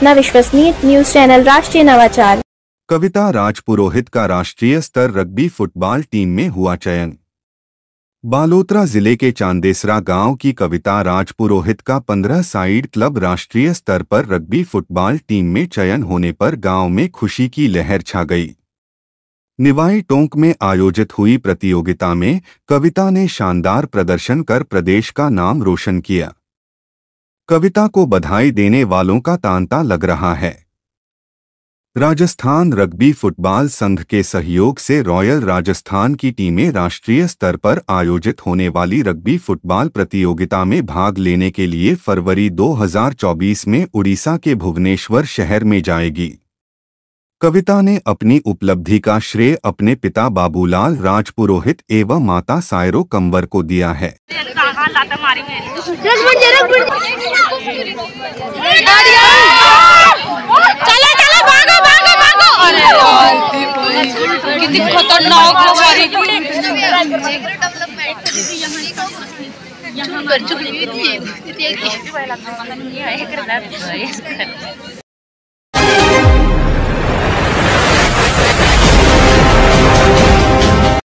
अपना विश्वसनीय news channel राष्ट्रीय नवाचार कविता राजपुरोहित का राष्ट्रीय स्तर रग्बी फुटबॉल टीम में हुआ चयन बालोतरा जिले के चांदेसरा गांव की कविता राजपुरोहित का 15 साइड क्लब राष्ट्रीय स्तर पर रग्बी फुटबॉल टीम में चयन होने पर गांव में खुशी की लहर छा गई निवाई टोंक में आयोजित हुई प्रतियोगिता में कविता ने शानदार प्रदर्शन कर प्रदेश का नाम रोशन किया कविता को बधाई देने वालों का तांता लग रहा है राजस्थान रग्बी फुटबॉल संघ के सहयोग से रॉयल राजस्थान की टीमें राष्ट्रीय स्तर पर आयोजित होने वाली रग्बी फुटबॉल प्रतियोगिता में भाग लेने के लिए फरवरी 2024 में उड़ीसा के भुवनेश्वर शहर में जाएगी कविता ने अपनी उपलब्धि का श्रेय अपने पिता बाबूलाल राजपुरोहित एवं माता सायरो कंवर को दिया है यहाँ